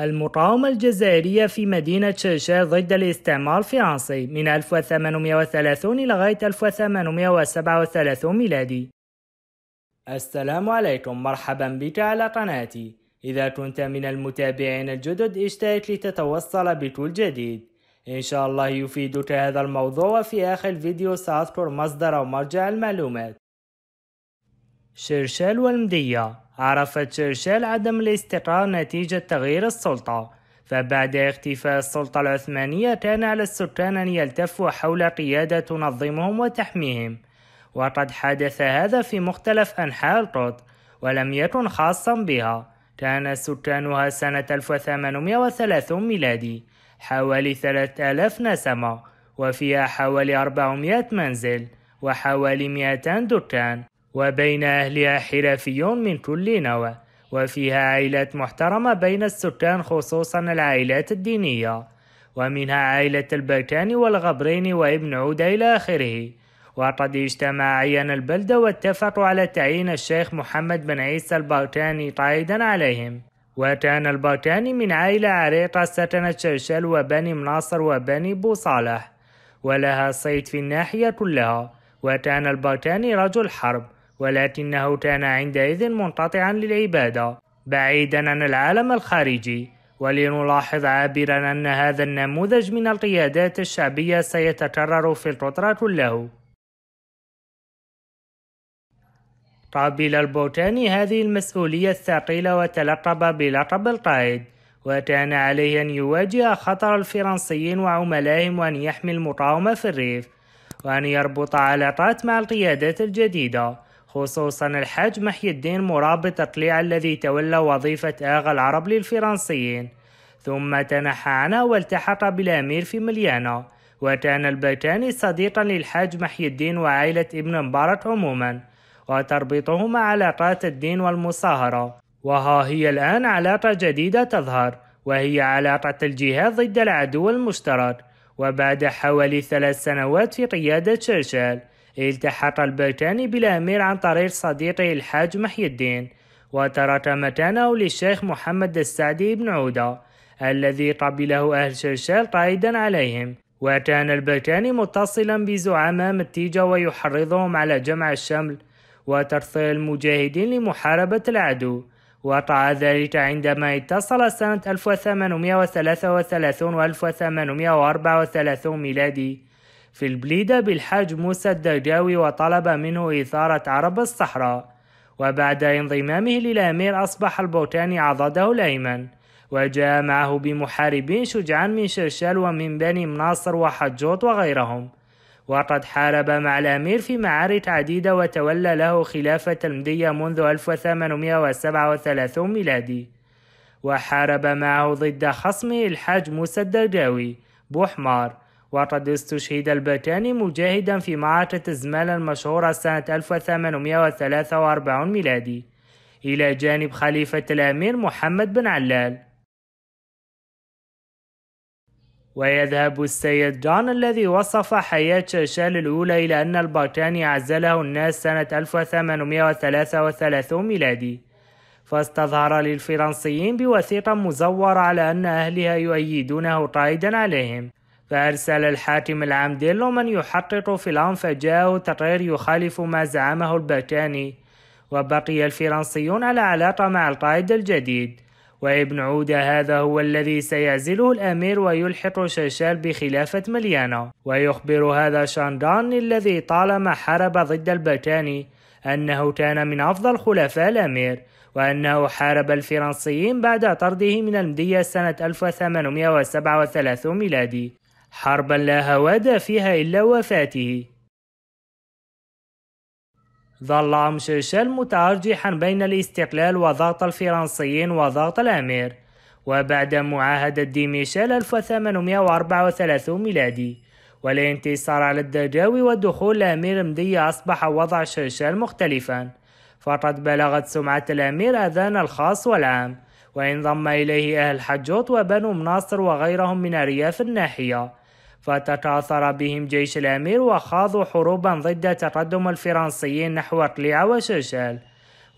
المقاومة الجزائرية في مدينة شرشار ضد الاستعمار الفرنسي من 1830 لغاية 1837 ميلادي السلام عليكم مرحبا بك على قناتي إذا كنت من المتابعين الجدد اشترك لتتوصل بكل جديد إن شاء الله يفيدك هذا الموضوع وفي آخر الفيديو سأذكر مصدر ومرجع المعلومات شرشال والمدية عرفت شرشال عدم الاستقرار نتيجة تغيير السلطة فبعد اختفاء السلطة العثمانية كان على السكان أن يلتفوا حول قيادة تنظمهم وتحميهم وقد حدث هذا في مختلف أنحاء القطر ولم يكن خاصا بها كان سكانها سنة 1830 ميلادي حوالي 3000 نسمة وفيها حوالي 400 منزل وحوالي 200 دكان وبين أهلها حرفيون من كل نوع وفيها عائلات محترمة بين السكان خصوصا العائلات الدينية ومنها عائلة البركان والغبرين وابن عود إلى آخره وقد اجتمع عيان البلدة واتفقوا على تعيين الشيخ محمد بن عيسى البركاني قائدا عليهم وكان البركاني من عائلة عريقة سكنت شرشال وبني مناصر وبني بو صالح ولها صيد في الناحية كلها وكان البركاني رجل حرب ولكنه كان عندئذ منقطعا للعبادة بعيدا عن العالم الخارجي ولنلاحظ عابرا أن هذا النموذج من القيادات الشعبية سيتكرر في القطرة كله قبل البوتاني هذه المسؤولية الثقيلة وتلقب بلقب القائد وكان عليه أن يواجه خطر الفرنسيين وعملائهم وأن يحمي المقاومة في الريف وأن يربط علاقات مع القيادات الجديدة خصوصا الحاج محي الدين مرابط اقليع الذي تولى وظيفة آغا العرب للفرنسيين ثم تنحى عنها والتحق بالأمير في مليانة وكان البيتان صديقا للحاج محي الدين وعائلة ابن مبارك عموما وتربطهما علاقات الدين والمصاهرة وها هي الآن علاقة جديدة تظهر وهي علاقة الجهاد ضد العدو المشترك وبعد حوالي ثلاث سنوات في قيادة شرشال التحق البيتان بالأمير عن طريق صديقه الحاج محي الدين وتراكمتانه للشيخ محمد السعدي بن عودة الذي قبله أهل شرشال قائدا عليهم وكان البيتان متصلا بزعماء متيجة ويحرضهم على جمع الشمل وترصيل المجاهدين لمحاربة العدو وقع ذلك عندما اتصل سنة 1833 و 1834 ميلادي في البليدة بالحاج موسى الدرجاوي وطلب منه إثارة عرب الصحراء وبعد انضمامه للأمير أصبح البوتاني عضده الأيمن وجاء معه بمحاربين شجعان من شرشال ومن بني مناصر وحجوط وغيرهم وقد حارب مع الأمير في معارك عديدة وتولى له خلافة المدية منذ 1837 ميلادي وحارب معه ضد خصمه الحاج موسى الدرجاوي بوحمار وقد استشهد الباتاني مجاهدا في معركة زمال المشهورة سنة 1843 ميلادي إلى جانب خليفة الأمير محمد بن علال ويذهب السيد جون الذي وصف حياة شاشال الأولى إلى أن الباتاني عزله الناس سنة 1833 ميلادي فاستظهر للفرنسيين بوثيقة مزورة على أن أهلها يؤيدونه قائدا عليهم فأرسل الحاكم العام ديلو من يحقق في الأمر فجاءه تقرير يخالف ما زعمه البتاني وبقي الفرنسيون على علاقة مع القائد الجديد وابن عودة هذا هو الذي سيعزله الأمير ويلحق شاشال بخلافة مليانة ويخبر هذا شاندان الذي طالما حارب ضد البتاني أنه كان من أفضل خلفاء الأمير وأنه حارب الفرنسيين بعد طرده من المدية سنة 1837 ميلادي حربا لا هواد فيها إلا وفاته ظل أمشيشيل متأرجحا بين الاستقلال وضغط الفرنسيين وضغط الأمير وبعد معاهدة ديميشيل 1834 ميلادي والانتصار على الدجاوي ودخول الأمير مدي أصبح وضع شيشيل مختلفا فقد بلغت سمعة الأمير أذان الخاص والعام وانضم إليه أهل حجوت وبنو مناصر وغيرهم من أرياف الناحية فتتاثر بهم جيش الأمير وخاضوا حروبا ضد تقدم الفرنسيين نحو قليعة وشاشال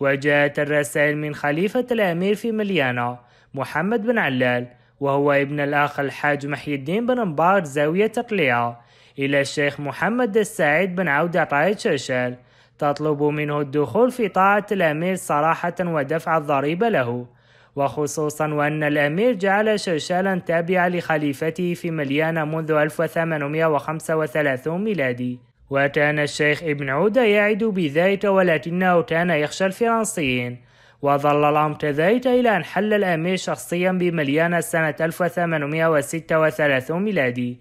وجاءت الرسائل من خليفة الأمير في مليانة محمد بن علال وهو ابن الأخ الحاج محي الدين بن مبارك زاوية قليعة إلى الشيخ محمد السعيد بن عودة رايد شاشال تطلب منه الدخول في طاعة الأمير صراحة ودفع الضريبة له وخصوصا وأن الأمير جعل شرشالا تابعا لخليفته في مليانة منذ 1835 ميلادي وكان الشيخ ابن عودة يعد بذلك ولكنه كان يخشى الفرنسيين وظل الأمر كذلك إلى أن حل الأمير شخصيا بمليانة سنة 1836 ميلادي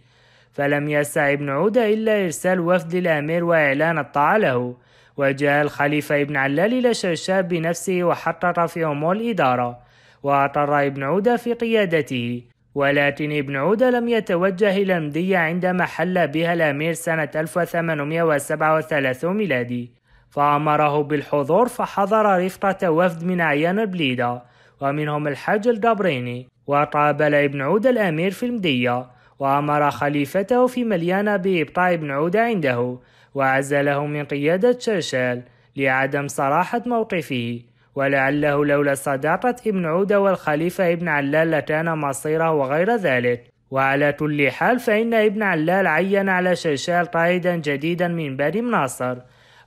فلم يسع ابن عودة إلا إرسال وفد للأمير وإعلان الطاعة له وجاء الخليفة ابن علال إلى شرشاب بنفسه وحطط في أمور الإدارة وأعطى الرأي ابن عودة في قيادته ولكن ابن عودة لم يتوجه إلى المدية عندما حل بها الأمير سنة 1837 ميلادي فأمره بالحضور فحضر رفقة وفد من أعيان البليدة ومنهم الحاج الجبريني وقابل ابن عودة الأمير في المدية وأمر خليفته في مليانة بإبقاء ابن عودة عنده وعزله من قيادة شرشال لعدم صراحة موقفه ولعله لولا صداقة ابن عودة والخليفة ابن علال لكان مصيره وغير ذلك وعلى كل حال فإن ابن علال عين على شيشال قائدا جديدا من بني مناصر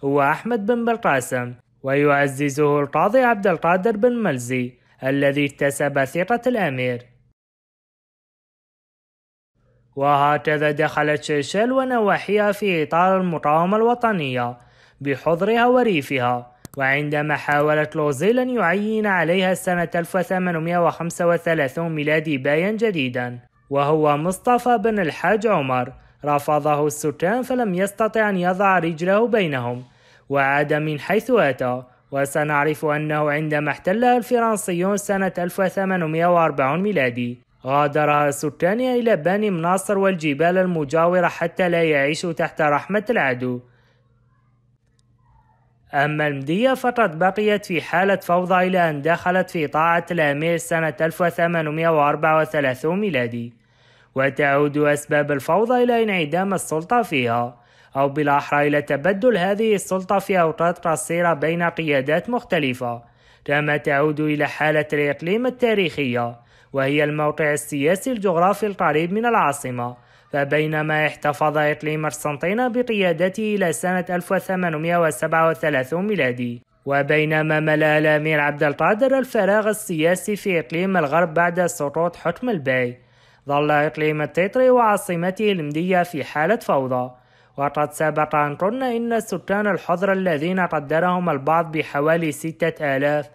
هو أحمد بن بلقاسم ويعززه القاضي عبد القادر بن ملزي الذي اكتسب ثقة الأمير وهكذا دخلت شيشال ونواحيها في إطار المقاومة الوطنية بحضرها وريفها وعندما حاولت لوزيل أن يعين عليها سنة 1835 ميلادي بايا جديدا وهو مصطفى بن الحاج عمر رفضه السكان فلم يستطع أن يضع رجله بينهم وعاد من حيث أتى وسنعرف أنه عندما احتلها الفرنسيون سنة 1840 ميلادي غادرها سكانها إلى بني مناصر والجبال المجاورة حتى لا يعيشوا تحت رحمة العدو أما المدية فقد بقيت في حالة فوضى إلى أن دخلت في طاعة الأمير سنة 1834 ميلادي وتعود أسباب الفوضى إلى انعدام السلطة فيها أو بالأحرى إلى تبدل هذه السلطة في أوقات قصيرة بين قيادات مختلفة كما تعود إلى حالة الإقليم التاريخية وهي الموقع السياسي الجغرافي القريب من العاصمة فبينما احتفظ إقليم أرسنطينا بقيادته إلى سنة 1837 ميلادي وبينما ملأ الأمير عبد القادر الفراغ السياسي في إقليم الغرب بعد سقوط حكم الباي ظل إقليم التتري وعاصمته الإمدية في حالة فوضى وقد سبق أن قلنا إن سكان الحضر الذين قدرهم البعض بحوالي ستة آلاف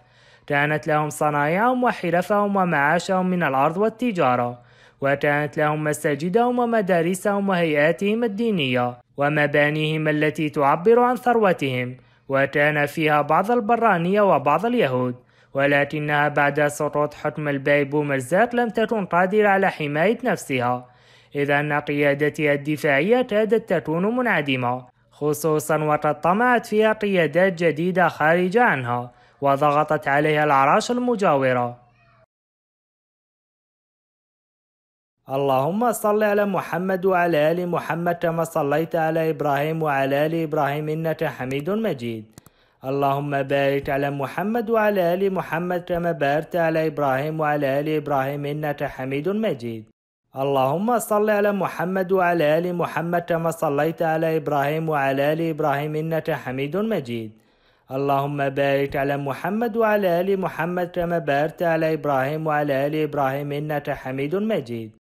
كانت لهم صنايعهم وحرفهم ومعاشهم من الأرض والتجارة وكانت لهم مساجدهم ومدارسهم وهيئاتهم الدينية ومبانيهم التي تعبر عن ثروتهم وكان فيها بعض البرانية وبعض اليهود ولكنها بعد سقوط حكم الباي بومرزاق لم تكن قادرة على حماية نفسها إذ أن قيادتها الدفاعية كادت تكون منعدمة خصوصا وقد طمعت فيها قيادات جديدة خارجة عنها وضغطت عليها العراش المجاورة اللهم صل على محمد وعلى آل محمد كما صليت على إبراهيم وعلى آل إبراهيم إنك حميد مجيد اللهم بارك على محمد وعلى آل محمد كما باركت على إبراهيم وعلى آل إبراهيم إنك حميد مجيد اللهم صل على محمد وعلى آل محمد كما صليت على إبراهيم وعلى آل إبراهيم إنك حميد مجيد اللهم بارك على محمد وعلى آل محمد كما باركت على إبراهيم وعلى آل إبراهيم إنك حميد مجيد